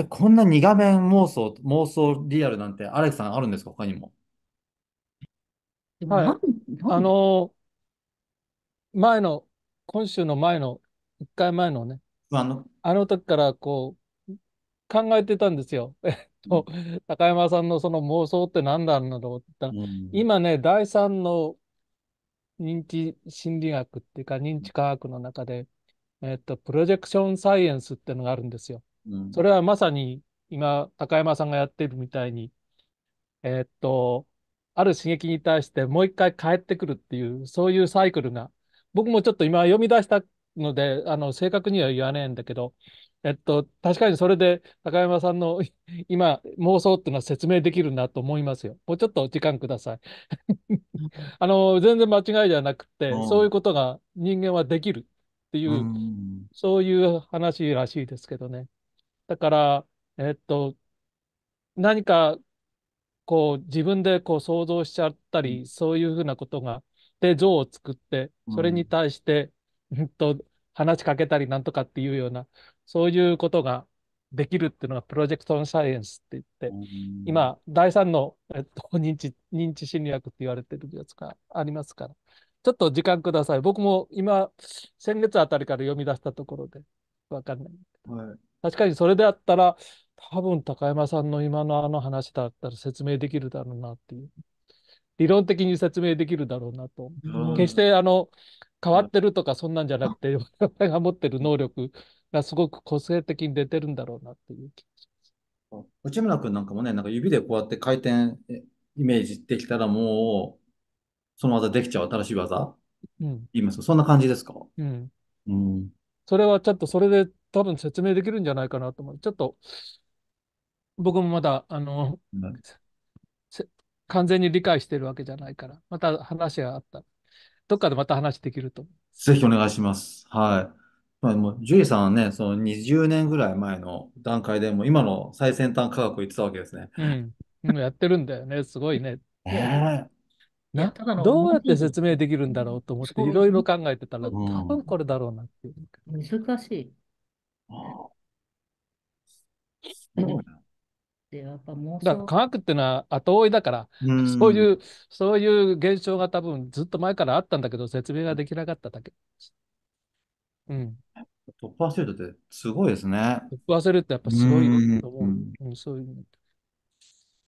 えこんな2画面妄想、妄想リアルなんて、アレクさんあるんですか、他にも。はい。あのー、前の、今週の前の、1回前のね、あの、あの時からこう、考えてたんですよ。えっと、高山さんのその妄想って何なんだろうって、うん、今ね、第3の認知心理学っていうか、認知科学の中で、えっと、プロジェクションサイエンスっていうのがあるんですよ。それはまさに今、高山さんがやってるみたいに、えー、っと、ある刺激に対してもう一回帰ってくるっていう、そういうサイクルが、僕もちょっと今読み出したので、あの、正確には言わねえんだけど、えっと、確かにそれで高山さんの 今妄想っていうのは説明できるなと思いますよ。もうちょっと時間ください。あの、全然間違いじゃなくて、うん、そういうことが人間はできるっていう、うん、そういう話らしいですけどね。だから、えっと、何かこう自分でこう想像しちゃったり、そういうふうなことが、で、像を作って、それに対して、うんと、話しかけたりなんとかっていうような、そういうことができるっていうのがプロジェクトのサイエンスって言って、今、第3の、えっと、認知認知心理学って言われてるやつがありますから、ちょっと時間ください。僕も今、先月あたりから読み出したところで、わかんない。はい確かにそれであったら、多分高山さんの今のあの話だったら説明できるだろうなっていう。理論的に説明できるだろうなと。うん、決してあの変わってるとかそんなんじゃなくて、我々が持ってる能力がすごく個性的に出てるんだろうなっていう気がします。内村君なんかもね、なんか指でこうやって回転イメージできたらもう、その技できちゃう新しい技、うん、言いますそんな感じですか、うん、うん、それはちょっとそれで多分説明できるんじゃないかなと思う。ちょっと、僕もまだ、あの、完全に理解してるわけじゃないから、また話があったら、どっかでまた話できるとぜひお願いします。はい。まあ、もうジュリーさんはね、その20年ぐらい前の段階でも今の最先端科学を言ってたわけですね。うん。やってるんだよね。すごいね。えー、などうやって説明できるんだろうと思って、いろいろ考えてたら、多分これだろうなっていう。難しい。科学っていうのは後追いだから、うん、そういうそういう現象が多分ずっと前からあったんだけど説明ができなかっただけ。うん、トップアセルってすごいですね。トップアセルってやっぱすごいと思う。うん、うん、そういう